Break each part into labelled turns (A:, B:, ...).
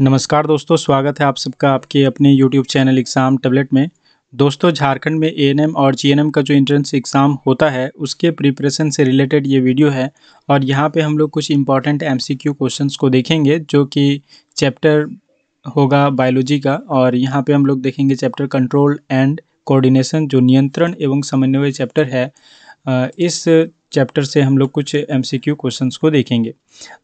A: नमस्कार दोस्तों स्वागत है आप सबका आपके अपने यूट्यूब चैनल एग्ज़ाम टेबलेट में दोस्तों झारखंड में ए और जी का जो इंट्रेंस एग्ज़ाम होता है उसके प्रिपरेशन से रिलेटेड ये वीडियो है और यहाँ पे हम लोग कुछ इंपॉर्टेंट एम सी को देखेंगे जो कि चैप्टर होगा बायोलॉजी का और यहाँ पे हम लोग देखेंगे चैप्टर कंट्रोल एंड कोऑर्डिनेशन जो नियंत्रण एवं समन्वय चैप्टर है इस चैप्टर से हम लोग कुछ एमसीक्यू क्वेश्चंस को देखेंगे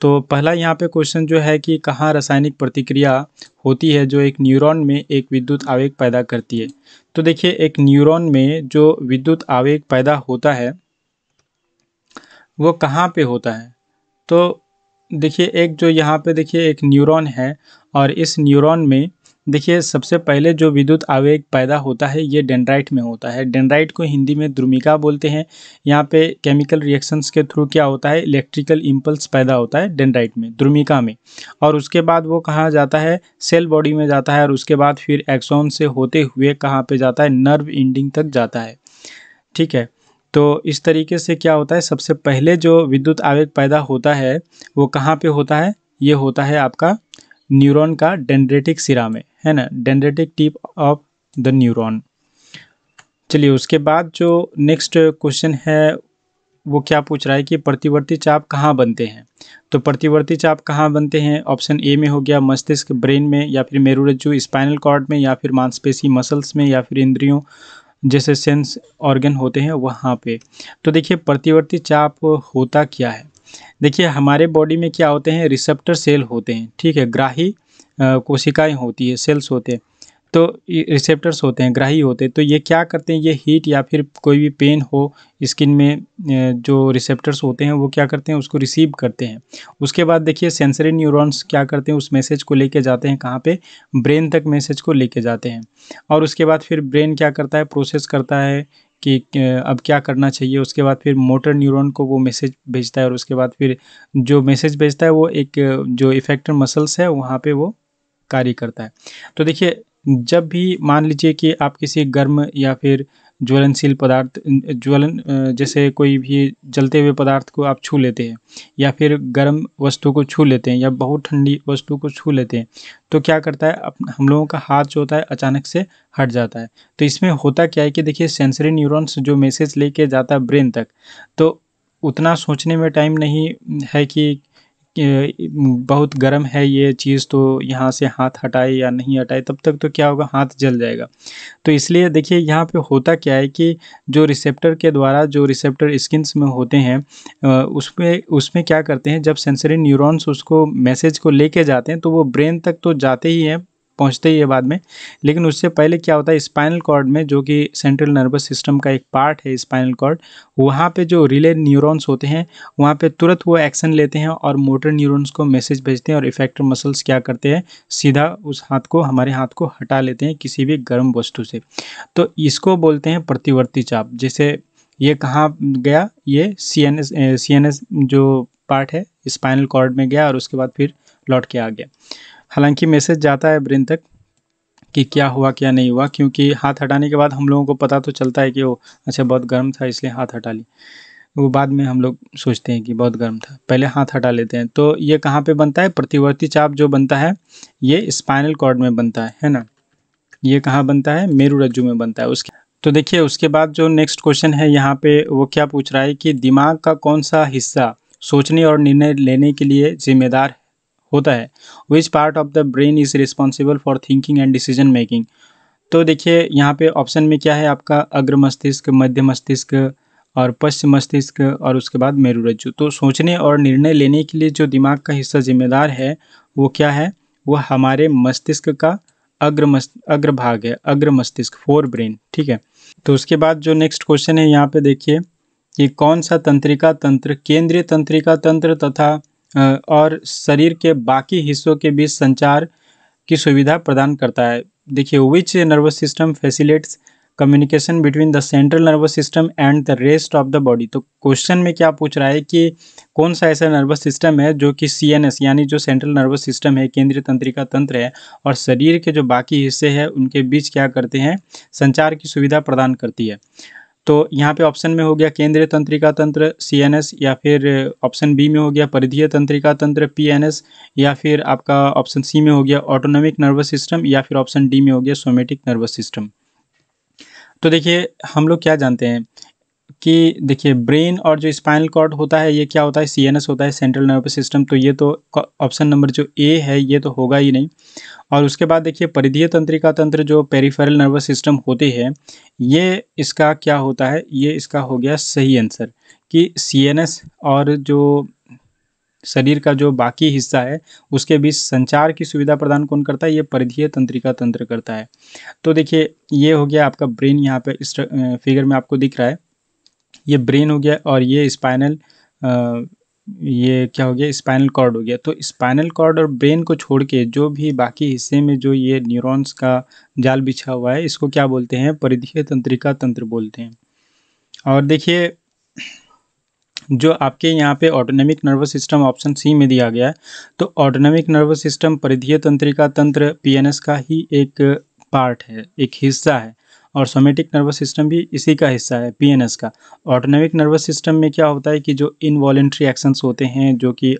A: तो पहला यहाँ पे क्वेश्चन जो है कि कहाँ रासायनिक प्रतिक्रिया होती है जो एक न्यूरॉन में एक विद्युत आवेग पैदा करती है तो देखिए एक न्यूरॉन में जो विद्युत आवेग पैदा होता है वो कहाँ पे होता है तो देखिए एक जो यहाँ पे देखिए एक न्यूरॉन है और इस न्यूरॉन में देखिए सबसे पहले जो विद्युत आवेग पैदा होता है ये डेंड्राइट में होता है डेंड्राइट को हिंदी में द्रुमिका बोलते हैं यहाँ पे केमिकल रिएक्शंस के थ्रू क्या होता है इलेक्ट्रिकल इम्पल्स पैदा होता है डेंड्राइट में द्रुमिका में और उसके बाद वो कहाँ जाता है सेल बॉडी में जाता है और उसके बाद फिर एक्सॉन से होते हुए कहाँ पर जाता है नर्व इंडिंग तक जाता है ठीक है तो इस तरीके से क्या होता है सबसे पहले जो विद्युत आवेग पैदा होता है वो कहाँ पर होता है ये होता है आपका न्यूरॉन का डेंड्रेटिक सिरा में है ना dendritic tip of the neuron चलिए उसके बाद जो नेक्स्ट क्वेश्चन है वो क्या पूछ रहा है कि प्रतिवर्ती चाप कहाँ बनते हैं तो प्रतिवर्ती चाप कहाँ बनते हैं ऑप्शन ए में हो गया मस्तिष्क ब्रेन में या फिर मेरुरज्जु स्पाइनल कॉर्ड में या फिर मांसपेशी मसल्स में या फिर इंद्रियों जैसे सेंस ऑर्गन होते हैं वहाँ पे तो देखिए प्रतिवर्ती चाप होता क्या है देखिए हमारे बॉडी में क्या होते हैं रिसेप्टर सेल होते हैं ठीक है ग्राही कोशिकाएं होती है सेल्स होते हैं तो रिसेप्टर्स होते हैं ग्राही होते हैं तो ये क्या करते हैं ये हीट या फिर कोई भी पेन हो स्किन में जो रिसेप्टर्स होते हैं वो क्या करते हैं उसको रिसीव करते हैं उसके बाद देखिए सेंसरी न्यूरॉन्स क्या करते हैं उस मैसेज को लेके जाते हैं कहाँ पे ब्रेन तक मैसेज को लेके जाते हैं और उसके बाद फिर ब्रेन क्या करता है प्रोसेस करता है कि अब क्या करना चाहिए उसके बाद फिर मोटर न्यूरॉन को वो मैसेज भेजता है और उसके बाद फिर जो मैसेज भेजता है वो एक जो इफेक्टर मसल्स है वहाँ पर वो कार्य करता है तो देखिए जब भी मान लीजिए कि आप किसी गर्म या फिर ज्वलनशील पदार्थ ज्वलन जैसे कोई भी जलते हुए पदार्थ को आप छू लेते हैं या फिर गर्म वस्तु को छू लेते हैं या बहुत ठंडी वस्तु को छू लेते हैं तो क्या करता है हम लोगों का हाथ जो होता है अचानक से हट जाता है तो इसमें होता क्या है कि देखिए सेंसरी न्यूरॉन्स जो मैसेज लेके जाता है ब्रेन तक तो उतना सोचने में टाइम नहीं है कि बहुत गर्म है ये चीज़ तो यहाँ से हाथ हटाए या नहीं हटाए तब तक तो क्या होगा हाथ जल जाएगा तो इसलिए देखिए यहाँ पे होता क्या है कि जो रिसेप्टर के द्वारा जो रिसेप्टर स्किन्स में होते हैं उसमें उसमें क्या करते हैं जब सेंसरी न्यूरॉन्स उसको मैसेज को लेके जाते हैं तो वो ब्रेन तक तो जाते ही हैं पहुंचते ही है बाद में लेकिन उससे पहले क्या होता है स्पाइनल कॉर्ड में जो कि सेंट्रल नर्वस सिस्टम का एक पार्ट है स्पाइनल कॉर्ड वहाँ पे जो रिले न्यूरॉन्स होते हैं वहाँ पे तुरंत वो एक्शन लेते हैं और मोटर न्यूरॉन्स को मैसेज भेजते हैं और इफेक्टर मसल्स क्या करते हैं सीधा उस हाथ को हमारे हाथ को हटा लेते हैं किसी भी गर्म वस्तु से तो इसको बोलते हैं प्रतिवर्ती चाप जैसे ये कहाँ गया ये C N S C N S जो पार्ट है स्पाइनल कॉर्ड में गया और उसके बाद फिर लौट के आ गया हालांकि मैसेज जाता है ब्रेन तक कि क्या हुआ क्या नहीं हुआ क्योंकि हाथ हटाने के बाद हम लोगों को पता तो चलता है कि वो अच्छा बहुत गर्म था इसलिए हाथ हटा ली वो बाद में हम लोग सोचते हैं कि बहुत गर्म था पहले हाथ हटा लेते हैं तो ये कहाँ पे बनता है प्रतिवर्ती चाप जो बनता है ये स्पाइनल कॉर्ड में बनता है है ना ये कहाँ बनता है मेरू रज्जू में बनता है उसके तो देखिए उसके बाद जो नेक्स्ट क्वेश्चन है यहाँ पे वो क्या पूछ रहा है कि दिमाग का कौन सा हिस्सा सोचने और निर्णय लेने के लिए जिम्मेदार होता है which part of the brain is responsible for thinking and decision making तो देखिए यहाँ पे ऑप्शन में क्या है आपका अग्र मस्तिष्क मध्य मस्तिष्क और पश्चिम मस्तिष्क और उसके बाद मेरुरज्जु तो सोचने और निर्णय लेने के लिए जो दिमाग का हिस्सा जिम्मेदार है वो क्या है वह हमारे मस्तिष्क का अग्र मस्त अग्र भाग है अग्र मस्तिष्क फोर ब्रेन ठीक है तो उसके बाद जो नेक्स्ट क्वेश्चन है यहाँ पे देखिए कि कौन सा तंत्रिका तंत्र केंद्रीय तंत्रिका तंत्र तथा और शरीर के बाकी हिस्सों के बीच संचार की सुविधा प्रदान करता है देखिए which nervous system facilitates communication between the central nervous system and the rest of the body तो क्वेश्चन में क्या पूछ रहा है कि कौन सा ऐसा नर्वस सिस्टम है जो कि सी यानी जो सेंट्रल नर्वस सिस्टम है केंद्रीय तंत्रिका तंत्र है और शरीर के जो बाकी हिस्से हैं उनके बीच क्या करते हैं संचार की सुविधा प्रदान करती है तो यहाँ पे ऑप्शन में हो गया केंद्रीय तंत्रिका तंत्र एस या फिर ऑप्शन बी में हो गया परिधीय तंत्रिका तंत्र एस या फिर आपका ऑप्शन सी में हो गया ऑटोनोमिक नर्वस सिस्टम या फिर ऑप्शन डी में हो गया सोमेटिक नर्वस सिस्टम तो देखिए हम लोग क्या जानते हैं कि देखिए ब्रेन और जो स्पाइनल कॉर्ड होता है ये क्या होता है सीएनएस होता है सेंट्रल नर्वस सिस्टम तो ये तो ऑप्शन नंबर जो ए है ये तो होगा ही नहीं और उसके बाद देखिए परिधीय तंत्रिका तंत्र जो पेरिफेरल नर्वस सिस्टम होते हैं ये इसका क्या होता है ये इसका हो गया सही आंसर कि सीएनएस और जो शरीर का जो बाकी हिस्सा है उसके बीच संचार की सुविधा प्रदान कौन करता है ये परिधीय तंत्रिका तंत्र करता है तो देखिए ये हो गया आपका ब्रेन यहाँ पे इस फिगर में आपको दिख रहा है ये ब्रेन हो गया और ये स्पाइनल ये क्या हो गया स्पाइनल कॉर्ड हो गया तो स्पाइनल कॉर्ड और ब्रेन को छोड़ के जो भी बाकी हिस्से में जो ये न्यूरॉन्स का जाल बिछा हुआ है इसको क्या बोलते हैं परिधीय तंत्रिका तंत्र बोलते हैं और देखिए जो आपके यहाँ पे autonomic nervous system option C में दिया गया है तो ऑटोनॉमिक नर्वस सिस्टम परिधीय तंत्रिका तंत्र पी का ही एक पार्ट है एक हिस्सा है और सोमेटिक नर्वस सिस्टम भी इसी का हिस्सा है पीएनएस का ऑटोनोमिक नर्वस सिस्टम में क्या होता है कि जो इनवॉलेंट्री एक्शंस होते हैं जो कि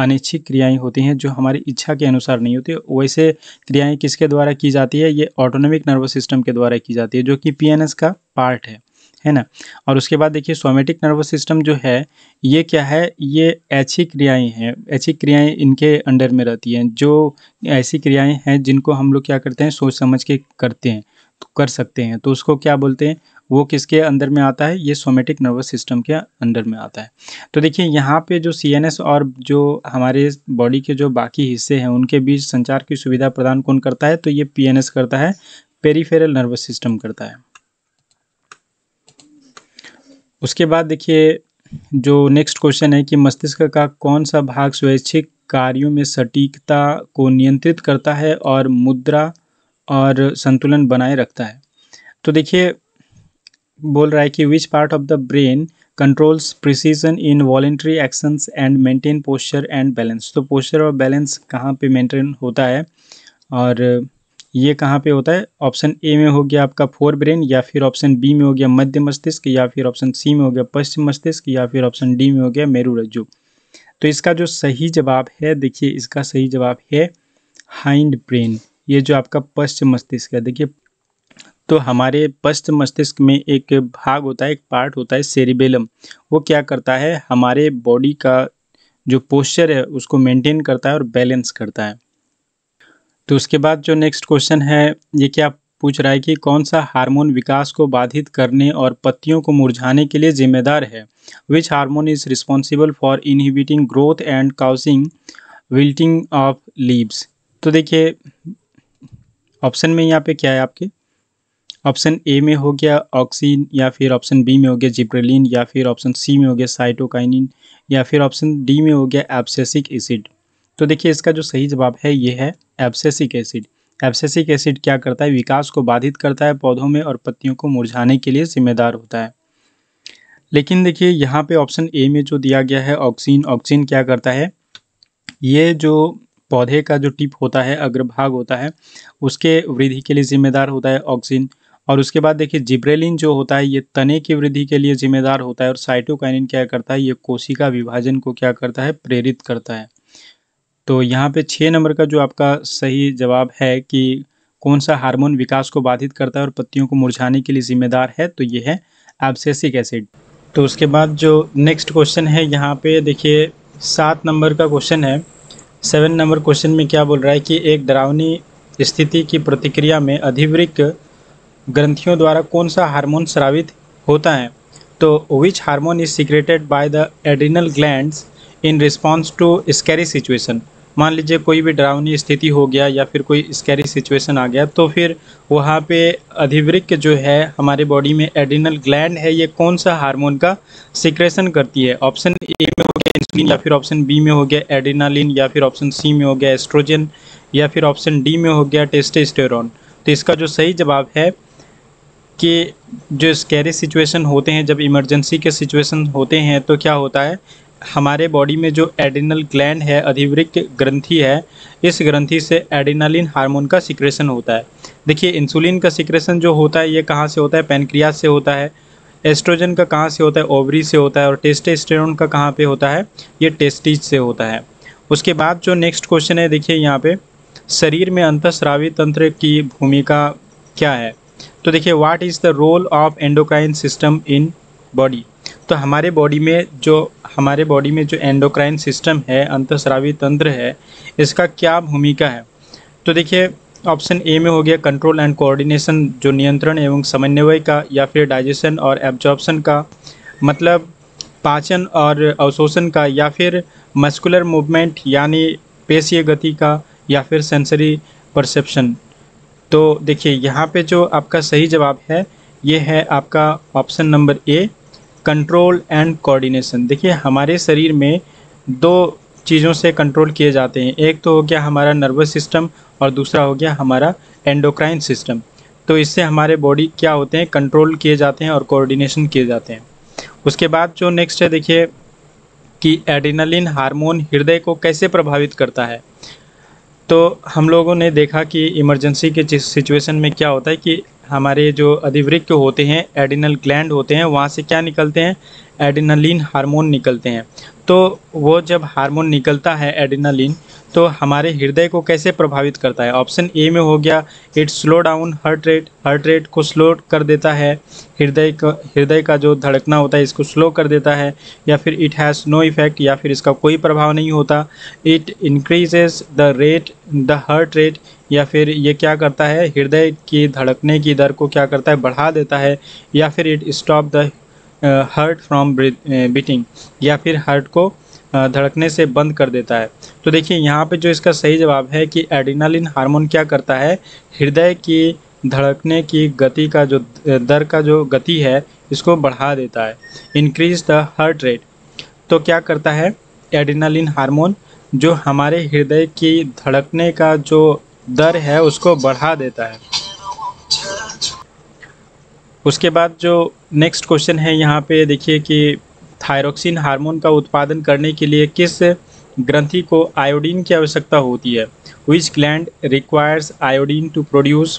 A: अनिच्छिक क्रियाएं होती हैं जो हमारी इच्छा के अनुसार नहीं होती वैसे क्रियाएं किसके द्वारा की जाती है ये ऑटोनोमिक नर्वस सिस्टम के द्वारा की जाती है जो कि पी का पार्ट है है ना और उसके बाद देखिए सोमेटिक नर्वस सिस्टम जो है ये क्या है ये ऐसी क्रियाएं हैं ऐसी क्रियाएं इनके अंडर में रहती हैं जो ऐसी क्रियाएं हैं जिनको हम लोग क्या करते हैं सोच समझ के करते हैं कर सकते हैं तो उसको क्या बोलते हैं वो किसके अंदर में आता है ये सोमेटिक नर्वस सिस्टम के अंदर में आता है तो देखिए यहाँ पे जो सीएनएस और जो हमारे बॉडी के जो बाकी हिस्से हैं उनके बीच संचार की सुविधा प्रदान कौन करता है तो ये पीएनएस करता है पेरीफेरल नर्वस सिस्टम करता है उसके बाद देखिए जो नेक्स्ट क्वेश्चन है कि मस्तिष्क का कौन सा भाग स्वैच्छिक कार्यों में सटीकता को नियंत्रित करता है और मुद्रा और संतुलन बनाए रखता है तो देखिए बोल रहा है कि which part of the brain controls precision in voluntary actions and maintain posture and balance तो पोस्चर और बैलेंस कहाँ पे मेंटेन होता है और ये कहाँ पे होता है ऑप्शन ए में हो गया आपका फोर ब्रेन या फिर ऑप्शन बी में हो गया मध्य मस्तिष्क या फिर ऑप्शन सी में हो गया पश्चिम मस्तिष्क या फिर ऑप्शन डी में हो गया मेरू रज्जु तो इसका जो सही जवाब है देखिए इसका सही जवाब है हाइंड ब्रेन ये जो आपका पश्च मस्तिष्क है देखिए तो हमारे पश्च मस्तिष्क में एक भाग होता है एक पार्ट होता है सेरिबेलम वो क्या करता है हमारे बॉडी का जो पोस्चर है उसको मेंटेन करता है और बैलेंस करता है तो उसके बाद जो नेक्स्ट क्वेश्चन है ये क्या पूछ रहा है कि कौन सा हार्मोन विकास को बाधित करने और पत्तियों को मुरझाने के लिए जिम्मेदार है which hormone is responsible for inhibiting growth and causing wilting of leaves तो देखिए ऑप्शन में यहाँ पे क्या है आपके ऑप्शन ए में हो गया ऑक्सीन या फिर ऑप्शन बी में हो गया जिप्रेलिन या फिर ऑप्शन सी में हो गया साइटोकाइनिन या फिर ऑप्शन डी में हो गया एब्सेसिक एसिड तो देखिए इसका जो सही जवाब है ये है एब्सेसिक एसिड एब्सेसिक एसिड क्या करता है विकास को बाधित करता है पौधों में और पत्तियों को मुरझाने के लिए जिम्मेदार होता है लेकिन देखिए यहाँ पे ऑप्शन ए में जो दिया गया है ऑक्सीन ऑक्सीन क्या करता है ये जो पौधे का जो टिप होता है अग्रभाग होता है उसके वृद्धि के लिए जिम्मेदार होता है ऑक्सिन और उसके बाद देखिए जिब्रेलिन जो होता है ये तने की वृद्धि के लिए जिम्मेदार होता है और साइटोकाइनिन क्या करता है ये कोशिका विभाजन को क्या करता है प्रेरित करता है तो यहाँ पे छः नंबर का जो आपका सही जवाब है कि कौन सा हार्मोन विकास को बाधित करता है और पत्तियों को मुरझाने के लिए जिम्मेदार है तो ये है एब्सेसिक एसिड तो उसके बाद जो नेक्स्ट क्वेश्चन है यहाँ पे देखिए सात नंबर का क्वेश्चन है सेवन नंबर क्वेश्चन में क्या बोल रहा है कि एक डरावनी स्थिति की प्रतिक्रिया में अधिवृक्क ग्रंथियों द्वारा कौन सा हार्मोन स्रावित होता है तो which hormone is secreted by the adrenal glands in response to scary situation मान लीजिए कोई भी डरावनी स्थिति हो गया या फिर कोई स्कैरी सिचुएशन आ गया तो फिर वहाँ पे अधिवृक्क जो है हमारे बॉडी में एडिनल ग्लैंड है ये कौन सा हार्मोन का सिक्रेशन करती है ऑप्शन ए में गया इंसुलिन या फिर ऑप्शन बी में हो गया एडिनालिन या फिर ऑप्शन सी में हो गया एस्ट्रोजन या फिर ऑप्शन डी में हो गया टेस्टेस्टेरॉन तो इसका जो सही जवाब है कि जो स्कैरी सिचुएशन होते हैं जब इमरजेंसी के सिचुएशन होते हैं तो क्या होता है हमारे बॉडी में जो एडिनल ग्लैंड है अधिवृक्क ग्रंथि है इस ग्रंथि से एडिनालिन हार्मोन का सिक्रेशन होता है देखिए इंसुलिन का सिक्रेशन जो होता है ये कहाँ से होता है पेनक्रियाज से होता है एस्ट्रोजन का कहाँ से होता है ओवरी से होता है और टेस्टेस्टेरोन का कहाँ पे होता है ये टेस्टिज से होता है उसके बाद जो नेक्स्ट क्वेश्चन है देखिए यहाँ पे शरीर में अंतस्रावी तंत्र की भूमिका क्या है तो देखिए what is the role of endocrine system in body तो हमारे बॉडी में जो हमारे बॉडी में जो एंडोक्राइन सिस्टम है अंतस्रावी तंत्र है इसका क्या भूमिका है तो देखिए ऑप्शन ए में हो गया कंट्रोल एंड कोऑर्डिनेशन जो नियंत्रण एवं समन्वय का या फिर डाइजेशन और एब्जॉर्प्शन का मतलब पाचन और अवशोषण का या फिर मस्कुलर मूवमेंट यानी पेशीय गति का या फिर सेंसरी परसेप्शन तो देखिए यहाँ पे जो आपका सही जवाब है ये है आपका option number A control and coordination देखिए हमारे शरीर में दो चीज़ों से कंट्रोल किए जाते हैं एक तो हो गया हमारा नर्वस सिस्टम और दूसरा हो गया हमारा एंडोक्राइन सिस्टम तो इससे हमारे बॉडी क्या होते हैं कंट्रोल किए जाते हैं और कोऑर्डिनेशन किए जाते हैं उसके बाद जो नेक्स्ट है देखिए कि एडिनलिन हार्मोन हृदय को कैसे प्रभावित करता है तो हम लोगों ने देखा कि इमरजेंसी के सिचुएशन में क्या होता है कि हमारे जो अधिवृक्क होते हैं एडिनल ग्लैंड होते हैं वहाँ से क्या निकलते हैं एडिनलिन हार्मोन निकलते हैं तो वो जब हार्मोन निकलता है एडिनलिन तो हमारे हृदय को कैसे प्रभावित करता है ऑप्शन ए में हो गया it slow down heart rate heart rate को स्लो कर देता है हृदय का हृदय का जो धड़कना होता है इसको स्लो कर देता है या फिर इट हैज़ नो इफेक्ट या फिर इसका कोई प्रभाव नहीं होता it increases the rate the heart rate या फिर ये क्या करता है हृदय की धड़कने की दर को क्या करता है बढ़ा देता है या फिर it stop the heart from beating या फिर हार्ट को धड़कने से बंद कर देता है तो देखिए यहाँ पे जो इसका सही जवाब है कि एडिनालिन हार्मोन क्या करता है हृदय की धड़कने की गति का जो दर का जो गति है इसको बढ़ा देता है इंक्रीज द हार्ट रेट तो क्या करता है एडिनालिन हार्मोन जो हमारे हृदय की धड़कने का जो दर है उसको बढ़ा देता है उसके बाद जो नेक्स्ट क्वेश्चन है यहाँ पे देखिए कि थायरोक्सिन हार्मोन का उत्पादन करने के लिए किस ग्रंथि को आयोडीन की आवश्यकता होती है which gland requires iodine to produce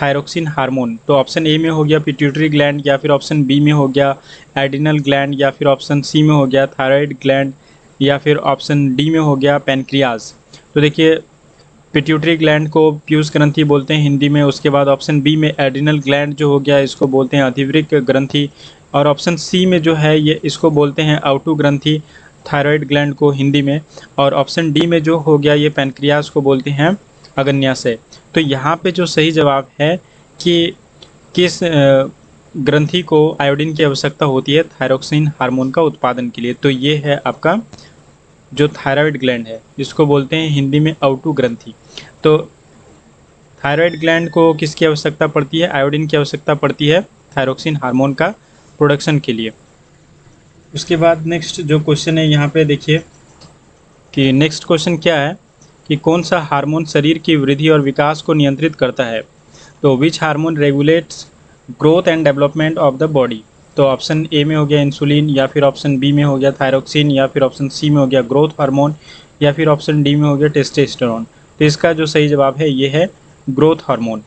A: thyroxine hormone तो ऑप्शन ए में हो गया पिट्यूटरी ग्लैंड या फिर ऑप्शन बी में हो गया एडिनल ग्लैंड या फिर ऑप्शन सी में हो गया थायरॉयड ग्लैंड या फिर ऑप्शन डी में हो गया पेनक्रियाज तो देखिए पिट्यूटरी ग्लैंड को प्यूस ग्रंथि बोलते हैं हिंदी में उसके बाद ऑप्शन बी में एडिनल ग्लैंड जो हो गया इसको बोलते हैं अधिवृक ग्रंथि और ऑप्शन सी में जो है ये इसको बोलते हैं आउटू ग्रंथि थायराइड ग्लैंड को हिंदी में और ऑप्शन डी में जो हो गया ये पैनक्रियास को बोलते हैं अगन्याशय तो यहाँ पे जो सही जवाब है कि किस ग्रंथि को आयोडीन की आवश्यकता होती है थायरोक्सिन हार्मोन का उत्पादन के लिए तो ये है आपका जो थायराइड ग्लैंड है जिसको बोलते हैं हिंदी में अवटू ग्रंथि तो थायराइड ग्लैंड को किसकी आवश्यकता पड़ती है आयोडीन की आवश्यकता पड़ती है थायरोक्सिन हार्मोन का प्रोडक्शन के लिए उसके बाद नेक्स्ट जो क्वेश्चन है यहाँ पे देखिए कि नेक्स्ट क्वेश्चन क्या है कि कौन सा हार्मोन शरीर की वृद्धि और विकास को नियंत्रित करता है तो which hormone regulates growth and development of the body तो ऑप्शन ए में हो गया इंसुलिन या फिर ऑप्शन बी में हो गया थायरोक्सिन या फिर ऑप्शन सी में हो गया ग्रोथ हार्मोन या फिर ऑप्शन डी में हो गया टेस्टेस्टेरोन तो इसका जो सही जवाब है ये है ग्रोथ हार्मोन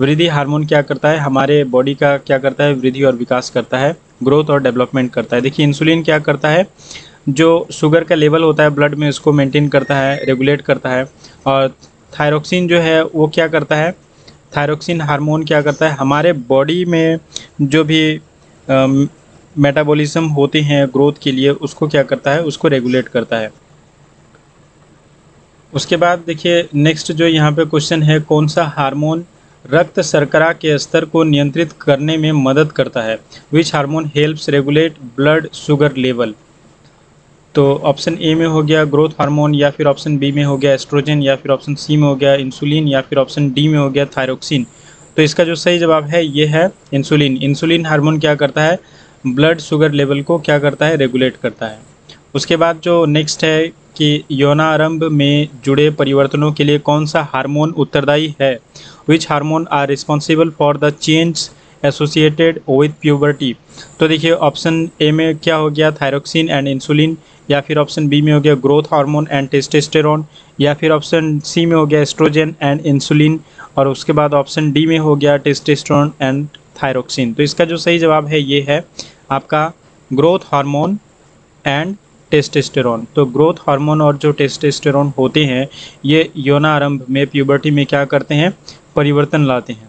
A: वृद्धि हार्मोन क्या करता है हमारे बॉडी का क्या करता है वृद्धि और विकास करता है ग्रोथ और डेवलपमेंट करता है देखिए इंसुलिन क्या करता है जो शुगर का लेवल होता है ब्लड में उसको मेंटेन करता है रेगुलेट करता है और थायरोक्सिन जो है वो क्या करता है थायरोक्सिन हार्मोन क्या करता है हमारे बॉडी में जो भी मेटाबॉलिज्म होते हैं ग्रोथ के लिए उसको क्या करता है उसको रेगुलेट करता है उसके बाद देखिए नेक्स्ट जो यहाँ पे क्वेश्चन है कौन सा हार्मोन रक्त शर्करा के स्तर को नियंत्रित करने में मदद करता है which hormone helps regulate blood sugar level तो ऑप्शन ए में हो गया ग्रोथ हार्मोन या फिर ऑप्शन बी में हो गया एस्ट्रोजन या फिर ऑप्शन सी में हो गया इंसुलिन या फिर ऑप्शन डी में हो गया थायरोक्सिन तो इसका जो सही जवाब है ये है इंसुलिन इंसुलिन हार्मोन क्या करता है ब्लड शुगर लेवल को क्या करता है रेगुलेट करता है उसके बाद जो नेक्स्ट है कि यौनारंभ में जुड़े परिवर्तनों के लिए कौन सा हार्मोन उत्तरदायी है which hormone are responsible for the change associated with puberty तो देखिए ऑप्शन ए में क्या हो गया थायरोक्सिन एंड इंसुलिन या फिर ऑप्शन बी में हो गया ग्रोथ हार्मोन एंड टेस्टेस्टेरॉन या फिर ऑप्शन सी में हो गया एस्ट्रोजन एंड इंसुलिन और उसके बाद ऑप्शन डी में हो गया टेस्टेस्टेरॉन एंड थायरोक्सिन तो इसका जो सही जवाब है ये है आपका ग्रोथ हार्मोन एंड टेस्टेस्टेरॉन तो ग्रोथ हार्मोन और जो टेस्टेस्टेरॉन होते हैं ये यौनारंभ में प्यूबर्टी में क्या करते हैं परिवर्तन लाते हैं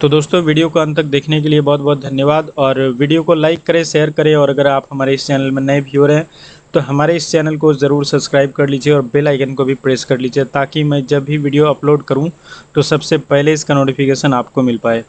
A: तो दोस्तों वीडियो को अंत तक देखने के लिए बहुत बहुत धन्यवाद और वीडियो को लाइक करें शेयर करें और अगर आप हमारे इस चैनल में नए व्यूअर हैं तो हमारे इस चैनल को ज़रूर सब्सक्राइब कर लीजिए और बेल आइकन को भी प्रेस कर लीजिए ताकि मैं जब भी वीडियो अपलोड करूं तो सबसे पहले इसका नोटिफिकेशन आपको मिल पाए